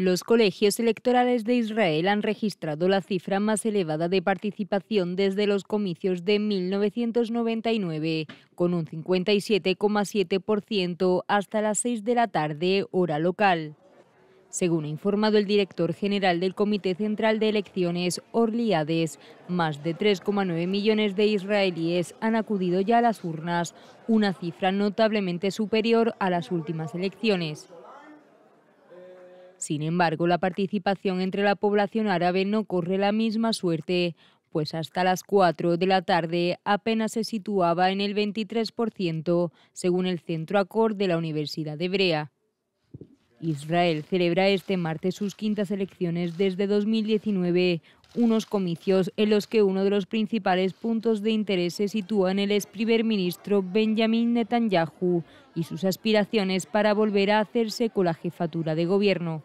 Los colegios electorales de Israel han registrado la cifra más elevada de participación desde los comicios de 1999, con un 57,7% hasta las 6 de la tarde, hora local. Según ha informado el director general del Comité Central de Elecciones, Orliades, más de 3,9 millones de israelíes han acudido ya a las urnas, una cifra notablemente superior a las últimas elecciones. Sin embargo, la participación entre la población árabe no corre la misma suerte, pues hasta las 4 de la tarde apenas se situaba en el 23%, según el Centro Acord de la Universidad de Hebrea. Israel celebra este martes sus quintas elecciones desde 2019, unos comicios en los que uno de los principales puntos de interés se sitúa en el ex primer ministro Benjamin Netanyahu y sus aspiraciones para volver a hacerse con la jefatura de gobierno.